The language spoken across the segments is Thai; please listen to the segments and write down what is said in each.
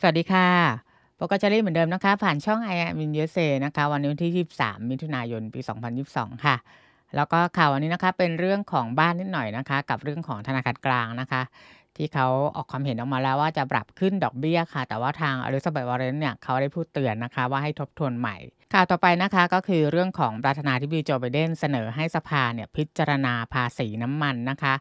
สวัสดีค่ะ ปกติเหมือนเดิมนะคะ ผ่านช่องไอมินเยเซนะคะ วันนี้ที่ 23 มิถุนายนปี 2022 ค่ะ แล้วก็ข่าววันนี้นะคะเป็นเรื่องของบ้านนิดหน่อยนะคะ กับเรื่องของธนาคารกลางนะคะ ที่เขาออกความเห็นออกมาแล้วว่าจะปรับขึ้นดอกเบี้ยค่ะ แต่ว่าทางอลิซาเบธวอร์เรนเนี่ยเขาได้พูดเตือนนะคะว่าให้ทบทวนใหม่ข่าวต่อไปนะคะก็คือเรื่องของประธานาธิบดีโจไบเดนเสนอให้สภาเนี่ยพิจารณาภาษีน้ำมันนะคะ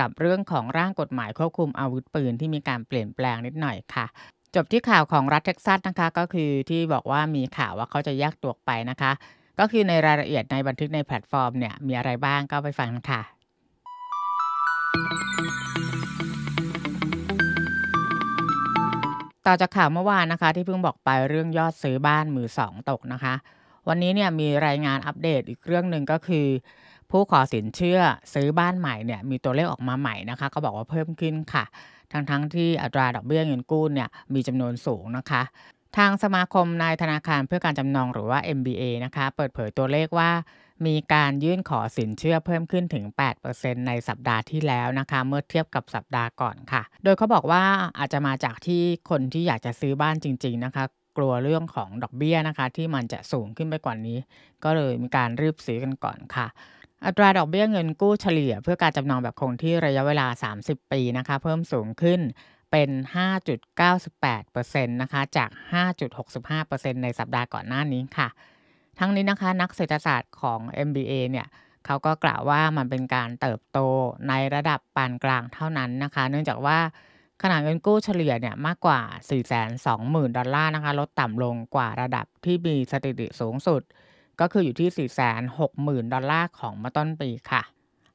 กับเรื่องของร่างกฎหมายควบคุมอาวุธปืนที่มีการเปลี่ยนแปลงนิดหน่อยค่ะจบที่ข่าวของรัฐเท็กซัสนะคะ ก็คือที่บอกว่ามีข่าวว่าเขาจะแยกตัวไปนะคะ ก็คือในรายละเอียดในบันทึกในแพลตฟอร์มเนี่ยมีอะไรบ้างก็ไปฟังค่ะต่อจากข่าวเมื่อวานนะคะ ที่เพิ่งบอกไปเรื่องยอดซื้อบ้านมือสองตกนะคะ วันนี้เนี่ยมีรายงานอัปเดตอีกเรื่องหนึ่งก็คือผู้ขอสินเชื่อซื้อบ้านใหม่เนี่ย มีตัวเลขออกมาใหม่นะคะก็บอกว่าเพิ่มขึ้นค่ะ ทั้งๆทที่อัตราดอกเบี้ยเงินกู้เนี่ยมีจำนวนสูงนะคะ ทางสมาคมนายธนาคารเพื่อการจำนองหรือว่า MBA นะคะ เปิดเผยตัวเลขว่า มีการยื่นขอสินเชื่อเพิ่มขึ้นถึง8%ในสัปดาห์ที่แล้วนะคะ เมื่อเทียบกับสัปดาห์ก่อนค่ะ โดยเขาบอกว่าอาจจะมาจากที่คนที่อยากจะซื้อบ้านจริง ๆนะคะ กลัวเรื่องของดอกเบี้ยนะคะ ที่มันจะสูงขึ้นไปกว่านี้ ก็เลยมีการรีบซื้อกันก่อนค่ะอัตราดอกเบี้ยเงินกู้เฉลี่ยเพื่อการจำนองแบบคงที่ระยะเวลา 30 ปีนะคะ เพิ่มสูงขึ้นเป็น 5.98%นะคะจาก 5.65%ในสัปดาห์ก่อนหน้านี้ค่ะ ทั้งนี้นะคะ นักเศรษฐศาสตร์ของ MBA เนี่ยเขาก็กล่าวว่ามันเป็นการเติบโตในระดับปานกลางเท่านั้นนะคะ เนื่องจากว่าขนาดเงินกู้เฉลี่ยเนี่ยมากกว่า 4 2 0 0 0 0 ดอลลาร์นะคะลดต่ำลงกว่าระดับที่มีสถิติสูงสุดก็คืออยู่ที่ 460,000 ดอลลาร์ของเมื่อต้นปีค่ะ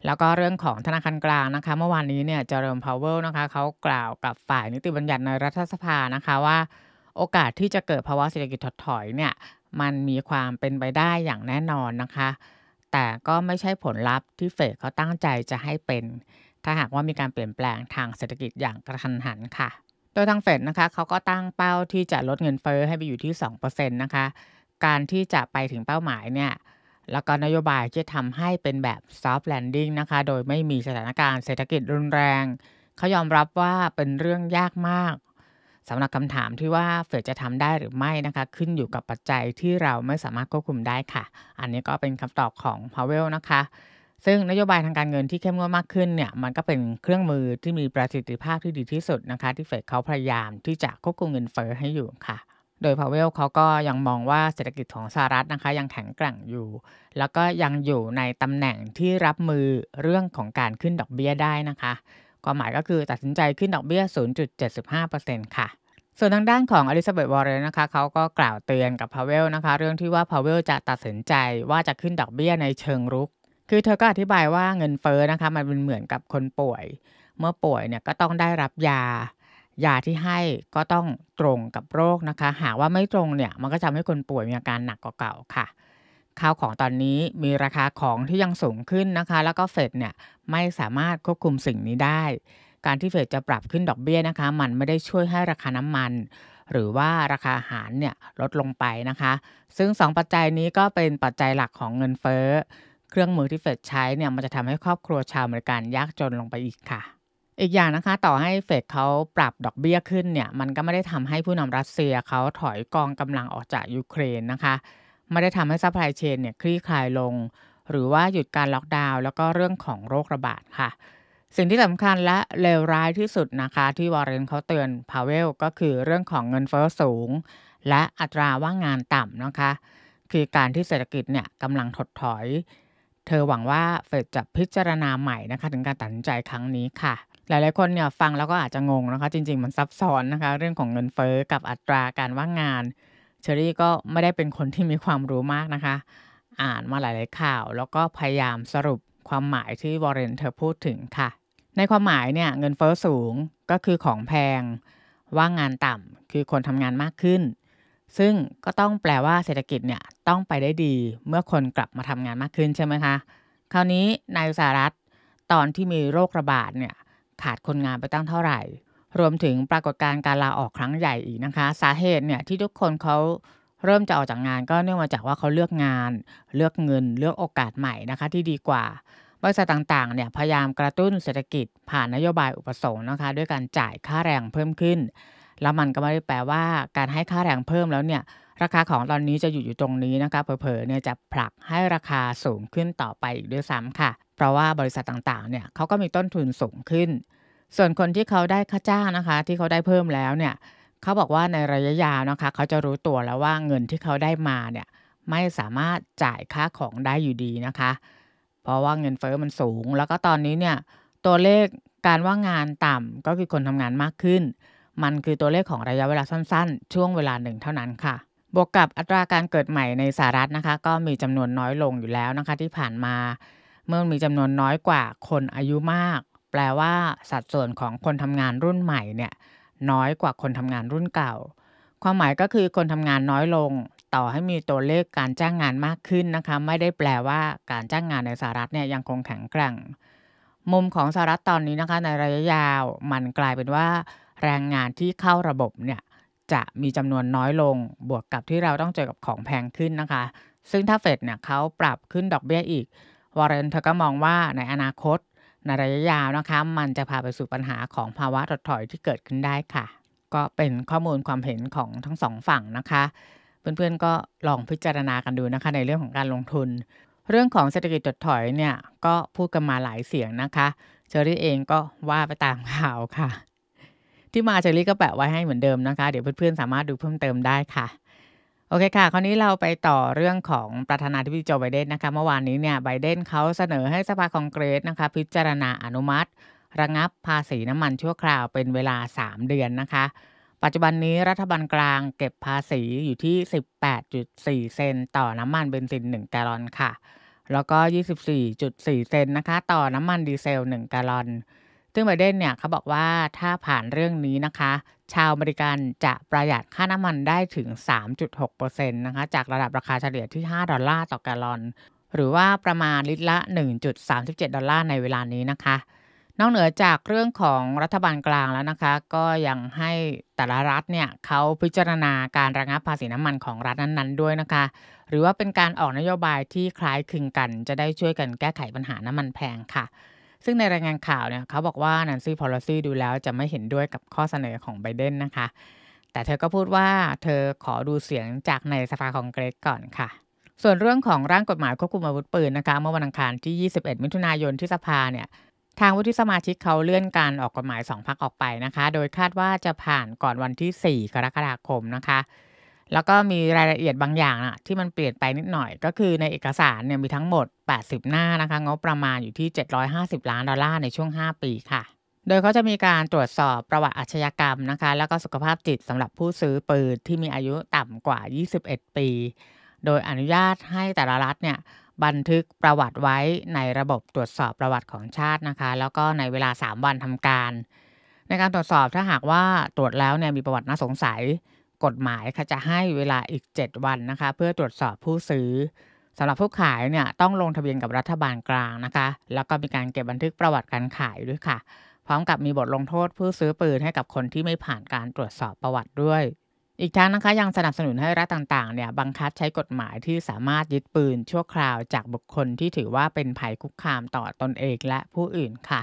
แล้วก็เรื่องของธนาคารกลางนะคะ เมื่อวานนี้เนี่ย เจริญพาวเวลนะคะ เขากล่าวกับฝ่ายนิติบัญญัติในรัฐสภา นะคะว่า โอกาสที่จะเกิดภาวะเศรษฐกิจถดถอยเนี่ย มันมีความเป็นไปได้อย่างแน่นอนนะคะ แต่ก็ไม่ใช่ผลลัพธ์ที่เฟดเขาตั้งใจจะให้เป็น ถ้าหากว่ามีการเปลี่ยนแปลงทางเศรษฐกิจอย่างกระทันหันค่ะ โดยทางเฟดนะคะเขาก็ตั้งเป้าที่จะลดเงินเฟอ้อให้ไปอยู่ที่ 2%นะคะการที่จะไปถึงเป้าหมายเนี่ย แล้วก็นโยบายที่ทำให้เป็นแบบ soft landing นะคะ โดยไม่มีสถานการณ์เศรษฐกิจรุนแรง เขายอมรับว่าเป็นเรื่องยากมากสำหรับคำถามที่ว่า เฟดจะทำได้หรือไม่นะคะ ขึ้นอยู่กับปัจจัยที่เราไม่สามารถควบคุมได้ค่ะ อันนี้ก็เป็นคำตอบของพาวเวลนะคะ ซึ่งนโยบายทางการเงินที่เข้มงวดมากขึ้นเนี่ย มันก็เป็นเครื่องมือที่มีประสิทธิภาพที่ดีที่สุดนะคะ ที่เฟดเขาพยายามที่จะควบคุมเงินเฟ้อให้อยู่ค่ะโดยพาวเวลเขาก็ยังมองว่าเศรษฐกิจของสหรัฐนะคะ ยังแข็งแกร่งอยู่ แล้วก็ยังอยู่ในตำแหน่งที่รับมือเรื่องของการขึ้นดอกเบี้ยได้นะคะความหมายก็คือตัดสินใจขึ้นดอกเบี้ย 0.75%ค่ะส่วนทางด้านของอลิซาเบธวอร์เรนนะคะเขาก็กล่าวเตือนกับพาวเวลนะคะเรื่องที่ว่าพาวเวลจะตัดสินใจว่าจะขึ้นดอกเบี้ยในเชิงรุก คือเธอก็อธิบายว่าเงินเฟ้อนะคะ มันเป็นเหมือนกับคนป่วย เมื่อป่วยเนี่ยก็ต้องได้รับยายาที่ให้ก็ต้องตรงกับโรคนะคะ หากว่าไม่ตรงเนี่ยมันก็จะทำให้คนป่วยมีอาการหนักกว่าเก่าค่ะข้าวของตอนนี้มีราคาของที่ยังสูงขึ้นนะคะ แล้วก็เฟดเนี่ยไม่สามารถควบคุมสิ่งนี้ได้ การที่เฟดจะปรับขึ้นดอกเบี้ยนะคะ มันไม่ได้ช่วยให้ราคาน้ำมัน หรือว่าราคาอาหารเนี่ยลดลงไปนะคะ ซึ่ง 2ปัจจัยนี้ก็เป็นปัจจัยหลักของเงินเฟ้อ เครื่องมือที่เฟดใช้เนี่ยมันจะทำให้ครอบครัวชาวอเมริกันยากจนลงไปอีกค่ะอีกอย่างนะคะ ต่อให้เฟดเขาปรับดอกเบี้ยขึ้นเนี่ย มันก็ไม่ได้ทำให้ผู้นำรัสเซียเขาถอยกองกำลังออกจากยูเครนนะคะ ไม่ได้ทำให้ซัพพลายเชนเนี่ยคลี่คลายลง หรือว่าหยุดการล็อกดาวน์แล้วก็เรื่องของโรคระบาดค่ะ สิ่งที่สำคัญและเลวร้ายที่สุดนะคะ ที่วอร์เรนเขาเตือนพาเวลก็คือเรื่องของเงินเฟอ้อสูง และอัตราว่างงานต่ำนะคะ คือการที่เศรษฐกิจเนี่ยกำลังถดถอยเธอหวังว่าเฟดจะพิจารณาใหม่นะคะถึงการตัดสินใจครั้งนี้ค่ะหลายๆคนเนี่ยฟังแล้วก็อาจจะงงนะคะ จริงๆ มันซับซ้อนนะคะเรื่องของเงินเฟอ้อกับอัตราการว่างงานเชอรี่ก็ไม่ได้เป็นคนที่มีความรู้มากนะคะ อ่านมาหลาย ๆ ข่าว แล้วก็พยายามสรุปความหมายที่วอร์เรนเธอพูดถึงค่ะ ในความหมายเนี่ยเงินเฟอ้อสูงก็คือของแพงว่างงานต่ำคือคนทำงานมากขึ้น ซึ่งก็ต้องแปลว่าเศรษฐกิจเนี่ยต้องไปได้ดีเมื่อคนกลับมาทำงานมากขึ้นใช่ไหมคะคราวนี้นายสหรัฐตอนที่มีโรคระบาดเนี่ยขาดคนงานไปตั้งเท่าไหร่ รวมถึงปรากฏการณ์การลาออกครั้งใหญ่อีกนะคะ สาเหตุเนี่ยที่ทุกคนเขาเริ่มจะออกจากงาน ก็เนื่องมาจากว่าเขาเลือกงาน เลือกเงินเลือกโอกาสใหม่นะคะ ที่ดีกว่า บริษัทต่างๆเนี่ยพยายามกระตุ้นเศรษฐกิจผ่านนโยบายอุปสงค์นะคะ ด้วยการจ่ายค่าแรงเพิ่มขึ้น แล้วมันก็ไม่ได้แปลว่าการให้ค่าแรงเพิ่มแล้วเนี่ยราคาของตอนนี้จะอยู่อยู่ตรงนี้นะคะเผลอๆเนี่ยจะผลักให้ราคาสูงขึ้นต่อไปอีกด้วยซ้ำค่ะเพราะว่าบริษัทต่างๆเนี่ยเขาก็มีต้นทุนสูงขึ้น ส่วนคนที่เขาได้ค่าจ้างนะคะ ที่เขาได้เพิ่มแล้ว เนี่ยเขาบอกว่าในระยะยาวนะคะ เขาจะรู้ตัวแล้วว่าเงินที่เขาได้มา เนี่ย ไม่สามารถจ่ายค่าของได้อยู่ดีนะคะ เพราะว่าเงินเฟอ้อมันสูง แล้วก็ตอนนี้เนี่ย ตัวเลขการว่างงานต่ำก็คือคนทำงานมากขึ้น มันคือตัวเลขของระยะเวลาสั้น ๆ ช่วงเวลาหนึ่งเท่านั้นค่ะ บวกกับอัตราการเกิดใหม่ในสหรัฐนะคะ ก็มีจำนวนน้อยลงอยู่แล้วนะคะที่ผ่านมาเมื่อมีจำนวนน้อยกว่าคนอายุมาก แปลว่าสัดส่วนของคนทำงานรุ่นใหม่เนี่ยน้อยกว่าคนทำงานรุ่นเก่า ความหมายก็คือคนทำงานน้อยลง ต่อให้มีตัวเลขการจ้างงานมากขึ้นนะคะ ไม่ได้แปลว่าการจ้างงานในสหรัฐเนี่ยยังคงแข็งแกร่ง มุมของสหรัฐตอนนี้นะคะ ในระยะยาว มันกลายเป็นว่า แรงงานที่เข้าระบบเนี่ยจะมีจำนวนน้อยลง บวกกับที่เราต้องเจอกับของแพงขึ้นนะคะ ซึ่งถ้าเฟดเนี่ยเขาปรับขึ้นดอกเบี้ยอีกวอร์เรนเธอก็มองว่าในอนาคตในระยะยาวนะคะมันจะพาไปสู่ปัญหาของภาวะถดถอยที่เกิดขึ้นได้ค่ะ ก็เป็นข้อมูลความเห็นของทั้งสองฝั่งนะคะ เพื่อนๆก็ลองพิจารณากันดูนะคะ ในเรื่องของการลงทุน เรื่องของเศรษฐกิจถดถอยเนี่ยก็พูดกันมาหลายเสียงนะคะเชอรี่เองก็ว่าไปตามข่าวค่ะที่มาเชอรี่ก็แปะไว้ให้เหมือนเดิมนะคะเดี๋ยวเพื่อนๆสามารถดูเพิ่มเติมได้ค่ะโอเคค่ะ คราวนี้เราไปต่อเรื่องของประธานาธิบดีโจไบเดนนะคะ เมื่อวานนี้เนี่ย ไบเดนเขาเสนอให้สภาคองเกรสนะคะ พิจารณาอนุมัติ ระงับภาษีน้ำมันชั่วคราวเป็นเวลา 3 เดือนนะคะ ปัจจุบันนี้รัฐบาลกลางเก็บภาษีอยู่ที่ 18.4 เซนต่อน้ำมันเบนซิน1แกลลอนค่ะ แล้วก็ 24.4 เซนนะคะต่อน้ำมันดีเซล1แกลลอนซึ่งไบเดนเนี่ยเขาบอกว่าถ้าผ่านเรื่องนี้นะคะ ชาวอเมริกันจะประหยัดค่าน้ำมันได้ถึง 3.6%นะคะจากระดับราคาเฉลี่ยที่ 5 ดอลลาร์ต่อแกลลอน หรือว่าประมาณลิตรละ 1.37 ดอลลาร์ในเวลานี้นะคะ นอกเหนือจากเรื่องของรัฐบาลกลางแล้วนะคะ ก็ยังให้แต่ละรัฐเนี่ยเขาพิจารณาการระงับภาษีน้ำมันของรัฐนั้นๆด้วยนะคะ หรือว่าเป็นการออกนโยบายที่คล้ายคลึงกัน จะได้ช่วยกันแก้ไขปัญหาน้ำมันแพงค่ะซึ่งในรายงานข่าวเนี่ยเขาบอกว่านันซี่พอลซี่ดูแล้วจะไม่เห็นด้วยกับข้อเสนอของไบเดนนะคะ แต่เธอก็พูดว่าเธอขอดูเสียงจากในสภาคองเกรสก่อนค่ะ ส่วนเรื่องของร่างกฎหมายควบคุมอาวุธปืนนะคะเมื่อวันอังคารที่ 21 มิถุนายนที่สภาเนี่ย ทางวุฒิสมาชิกเขาเลื่อนการออกกฎหมายสองพักออกไปนะคะ โดยคาดว่าจะผ่านก่อนวันที่ 4 กรกฎาคมนะคะแล้วก็มีรายละเอียดบางอย่างนะที่มันเปลี่ยนไปนิดหน่อย ก็คือในเอกสารเนี่ยมีทั้งหมด 80 หน้านะคะ งบประมาณอยู่ที่ 750 ล้านดอลลาร์ในช่วง 5 ปีค่ะ โดยเขาจะมีการตรวจสอบประวัติอาชญากรรมนะคะ แล้วก็สุขภาพจิตสำหรับผู้ซื้อปืนที่มีอายุต่ำกว่า 21 ปี โดยอนุญาตให้แต่ละรัฐเนี่ยบันทึกประวัติไว้ในระบบตรวจสอบประวัติของชาตินะคะ แล้วก็ในเวลา 3 วันทำการ ในการตรวจสอบถ้าหากว่าตรวจแล้วเนี่ยมีประวัติน่าสงสัยกฎหมายค่ะจะให้เวลาอีก 7 วันนะคะ เพื่อตรวจสอบผู้ซื้อสำหรับผู้ขายเนี่ยต้องลงทะเบียนกับรัฐบาลกลางนะคะ แล้วก็มีการเก็บบันทึกประวัติการขายด้วยค่ะ พร้อมกับมีบทลงโทษผู้ซื้อปืนให้กับคนที่ไม่ผ่านการตรวจสอบประวัติด้วย อีกทั้งนะคะยังสนับสนุนให้รัฐต่างๆเนี่ยบังคับใช้กฎหมายที่สามารถยึดปืนชั่วคราวจากบุคคลที่ถือว่าเป็นภัยคุกคามต่อตนเองและผู้อื่นค่ะ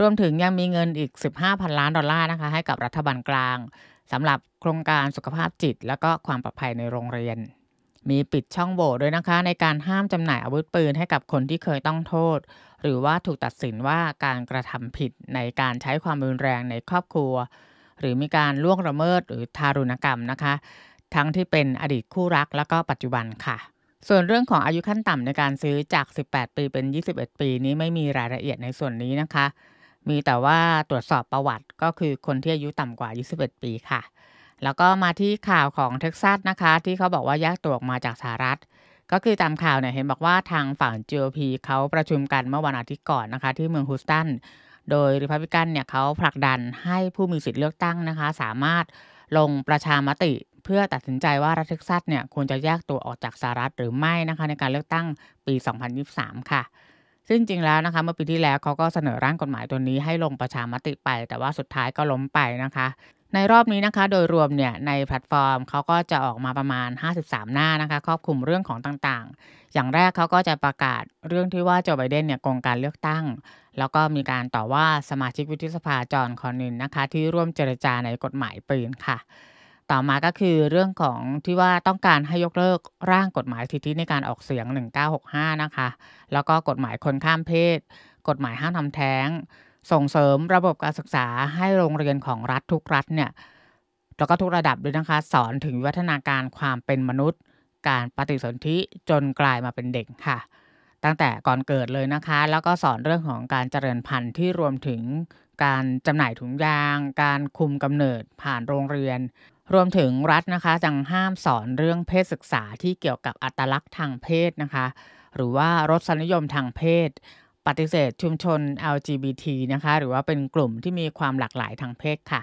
รวมถึงยังมีเงินอีก 15,000 ล้านดอลลาร์นะคะให้กับรัฐบาลกลางสำหรับโครงการสุขภาพจิตและก็ความปลอดภัยในโรงเรียน มีปิดช่องโหว่ด้วยนะคะ ในการห้ามจำหน่ายอาวุธปืนให้กับคนที่เคยต้องโทษ หรือว่าถูกตัดสินว่าการกระทำผิดในการใช้ความรุนแรงในครอบครัว หรือมีการล่วงละเมิดหรือทารุณกรรมนะคะ ทั้งที่เป็นอดีตคู่รักและก็ปัจจุบันค่ะ ส่วนเรื่องของอายุขั้นต่ำในการซื้อจาก 18 ปีเป็น 21 ปีนี้ไม่มีรายละเอียดในส่วนนี้นะคะมีแต่ว่าตรวจสอบประวัติก็คือคนที่อายุต่ำกว่า 21 ปีค่ะ แล้วก็มาที่ข่าวของเท็กซัสนะคะ ที่เขาบอกว่าแยกตัวออกมาจากสหรัฐก็คือตามข่าวเนี่ยเห็นบอกว่าทางฝั่ง GOP เขาประชุมกันเมื่อวันอาทิตย์ก่อนนะคะที่เมืองฮูสตันโดยริพับลิกันเนี่ยเขาผลักดันให้ผู้มีสิทธิ์เลือกตั้งนะคะ สามารถลงประชามติ เพื่อตัดสินใจว่ารัฐเท็กซัสเนี่ยควรจะแยกตัวออกจากสหรัฐหรือไม่นะคะในการเลือกตั้งปี 2023 ค่ะซึ่งจริงแล้วนะคะเมื่อปีที่แล้วเขาก็เสนอร่างกฎหมายตัวนี้ ให้ลงประชามติไป แต่ว่าสุดท้ายก็ล้มไปนะคะ ในรอบนี้นะคะโดยรวมเนี่ยในแพลตฟอร์มเขาก็จะออกมาประมาณ 53 หน้านะคะ ครอบคลุมเรื่องของต่างๆ อย่างแรกเขาก็จะประกาศเรื่องที่ว่าโจไบเดนเนี่ยโกงการเลือกตั้ง แล้วก็มีการต่อว่าสมาชิกวุฒิสภาจอห์นคอนินนะคะที่ร่วมเจรจาในกฎหมายปืนค่ะต่อมาก็คือเรื่องของที่ว่าต้องการให้ยกเลิกร่างกฎหมายสิทธิในการออกเสียง 1965นะคะแล้วก็กฎหมายคนข้ามเพศ กฎหมายห้ามทำแท้ง ส่งเสริมระบบการศึกษาให้โรงเรียนของรัฐทุกรัฐเนี่ยแล้วก็ทุกระดับด้วยนะคะ สอนถึงวัฒนาการความเป็นมนุษย์ การปฏิสนธิจนกลายมาเป็นเด็กค่ะ ตั้งแต่ก่อนเกิดเลยนะคะ แล้วก็สอนเรื่องของการเจริญพันธุ์ที่รวมถึงการจำหน่ายถุงยาง การคุมกำเนิดผ่านโรงเรียนรวมถึงรัฐนะคะจังห้ามสอนเรื่องเพศศึกษาที่เกี่ยวกับอัตลักษณ์ทางเพศนะคะ หรือว่ารสนิยมทางเพศ ปฏิเสธชุมชน LGBT นะคะหรือว่าเป็นกลุ่มที่มีความหลากหลายทางเพศค่ะ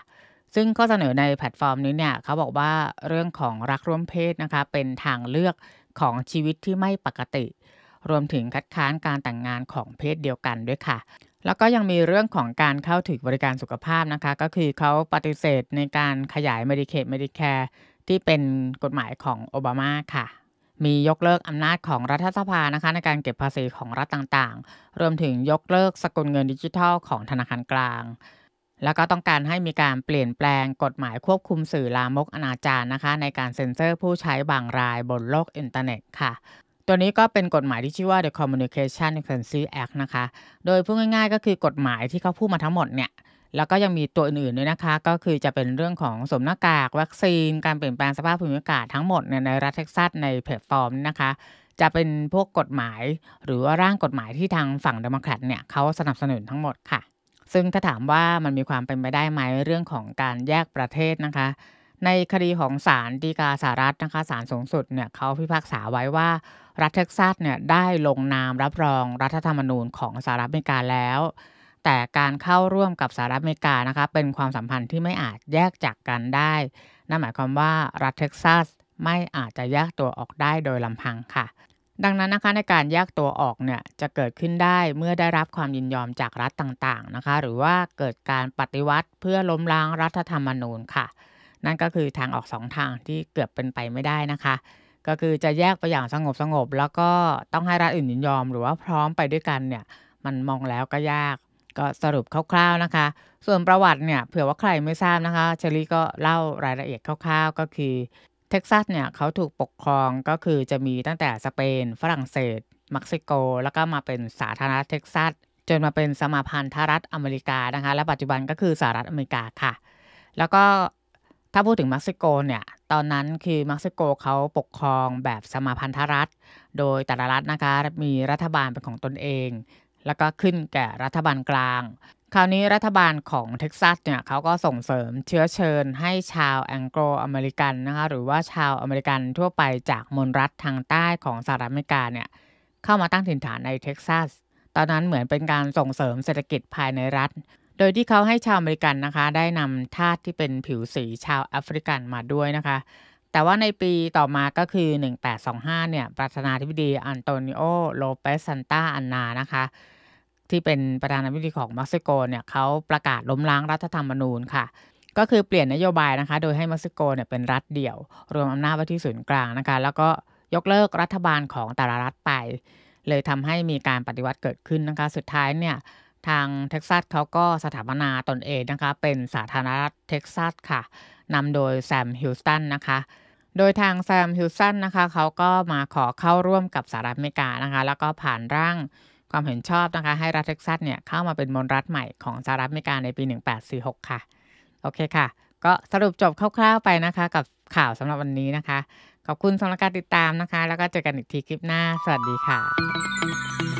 ซึ่งข้อเสนอในแพลตฟอร์มนี้เนี่ยเขาบอกว่าเรื่องของรักร่วมเพศนะคะเป็นทางเลือกของชีวิตที่ไม่ปกติ รวมถึงคัดค้านการแต่งงานของเพศเดียวกันด้วยค่ะแล้วก็ยังมีเรื่องของการเข้าถึงบริการสุขภาพนะคะ ก็คือเขาปฏิเสธในการขยาย Medicaid Medicare ที่เป็นกฎหมายของโอบามาค่ะมียกเลิกอำนาจของรัฐสภานะคะ ในการเก็บภาษีของรัฐต่างๆรวมถึงยกเลิกสกุลเงินดิจิทัลของธนาคารกลาง แล้วก็ต้องการให้มีการเปลี่ยนแปลงกฎหมายควบคุมสื่อลามกอนาจารนะคะ ในการเซ็นเซอร์ผู้ใช้บางราย บนโลกอินเทอร์เน็ตค่ะตัวนี้ก็เป็นกฎหมายที่ชื่อว่า The Communication Decency Act นะคะ โดยพูดง่ายๆก็คือกฎหมายที่เขาพูดมาทั้งหมดเนี่ย แล้วก็ยังมีตัวอื่นๆด้วยนะคะ ก็คือจะเป็นเรื่องของสมหน้ากากวัคซีน การเปลี่ยนแปลงสภาพภูมิอากาศทั้งหมดในรัฐเท็กซัส ในแพลตฟอร์มนะคะ จะเป็นพวกกฎหมายหรือว่าร่างกฎหมายที่ทางฝั่งเดโมแครตเนี่ยเขาสนับสนุนทั้งหมดค่ะ ซึ่งถ้าถามว่ามันมีความเป็นไปได้ไหมเรื่องของการแยกประเทศนะคะในคดีของศาลฎีกาสหรัฐนะคะศาลสูงสุดเนี่ยเขาพิพากษาไว้ว่ารัฐเท็กซัสเนี่ยได้ลงนามรับรองรัฐธรรมนูญของสหรัฐอเมริกาแล้ว แต่การเข้าร่วมกับสหรัฐอเมริกานะคะเป็นความสัมพันธ์ที่ไม่อาจแยกจากกันได้นั่นหมายความว่ารัฐเท็กซัสไม่อาจจะแยกตัวออกได้โดยลำพังค่ะ ดังนั้นนะคะในการแยกตัวออกเนี่ยจะเกิดขึ้นได้เมื่อได้รับความยินยอมจากรัฐต่างๆนะคะหรือว่าเกิดการปฏิวัติเพื่อล้มล้างรัฐธรรมนูญค่ะนั่นก็คือทางออกสองทางที่เกือบเป็นไปไม่ได้นะคะ ก็คือจะแยกไปอย่างสงบสงบแล้วก็ต้องให้รัฐอื่นยินยอม หรือว่าพร้อมไปด้วยกันเนี่ยมันมองแล้วก็ยากก็สรุปคร่าวๆนะคะ ส่วนประวัติเนี่ยเผื่อว่าใครไม่ทราบนะคะเชอรี่ก็เล่ารายละเอียดคร่าวๆ ก็คือ เท็กซัสเนี่ยเขาถูกปกครองก็คือจะมีตั้งแต่สเปน ฝรั่งเศสม็กซิโก แล้วก็มาเป็นสาธารณรัฐเท็กซัสจนมาเป็นสมาพันธรัฐอเมริกานะคะ และปัจจุบันก็คือสหรัฐอเมริกาค่ะ แล้วก็ถ้าพูดถึงเม็กซิโกเนี่ย ตอนนั้นคือเม็กซิโกเขาปกครองแบบสมาพันธรัฐ โดยแต่ละรัฐนะคะมีรัฐบาลเป็นของตนเอง แล้วก็ขึ้นแก่รัฐบาลกลาง คราวนี้รัฐบาลของเท็กซัสเนี่ยเขาก็ส่งเสริมเชื้อเชิญให้ชาวแองโกลอเมริกันนะคะหรือว่าชาวอเมริกันทั่วไปจากมณรัฐทางใต้ของสหรัฐอเมริกาเนี่ยเข้ามาตั้งถิ่นฐานในเท็กซัส ตอนนั้นเหมือนเป็นการส่งเสริมเศรษฐกิจภายในรัฐโดยที่เขาให้ชาวอเมริกันนะคะได้นำทาสที่เป็นผิวสีชาวแอฟริกันมาด้วยนะคะ แต่ว่าในปีต่อมาก็คือ 1825เนี่ยประธานาธิบดีอันโตนิโอโลเปซันตาอันนานะคะที่เป็นประธานาธิบดีของม็กซิโกเนี่ยเขาประกาศล้มล้างรัฐธรรมนูญค่ะ ก็คือเปลี่ยนนโยบายนะคะ โดยให้ม็กซิโกเนี่ยเป็นรัฐเดี่ยว รวมอำนาจไว้ที่ศูนย์กลางนะคะแล้วก็ยกเลิกรัฐบาลของแต่ละรัฐไปเลยทำให้มีการปฏิวัติเกิดขึ้นนะคะสุดท้ายเนี่ยทางเท็กซัสเขาก็สถาปนาตนเองนะคะเป็นสาธารณรัฐเท็กซัสค่ะนำโดยแซมฮิลสตันนะคะโดยทางแซมฮิลสันนะคะเขาก็มาขอเข้าร่วมกับสหรัฐอเมริกานะคะ แล้วก็ผ่านร่างความเห็นชอบนะคะให้รัฐเท็กซัสเนี่ยเข้ามาเป็นมณรัฐใหม่ของสหรัฐอเมริกา ในปี 1846 ค่ะ โอเคค่ะ ก็สรุปจบคร่าว ๆไปนะคะ กับข่าวสำหรับวันนี้นะคะขอบคุณสำหรับการติดตามนะคะ แล้วก็เจอกันอีกทีคลิปหน้าสวัสดีค่ะ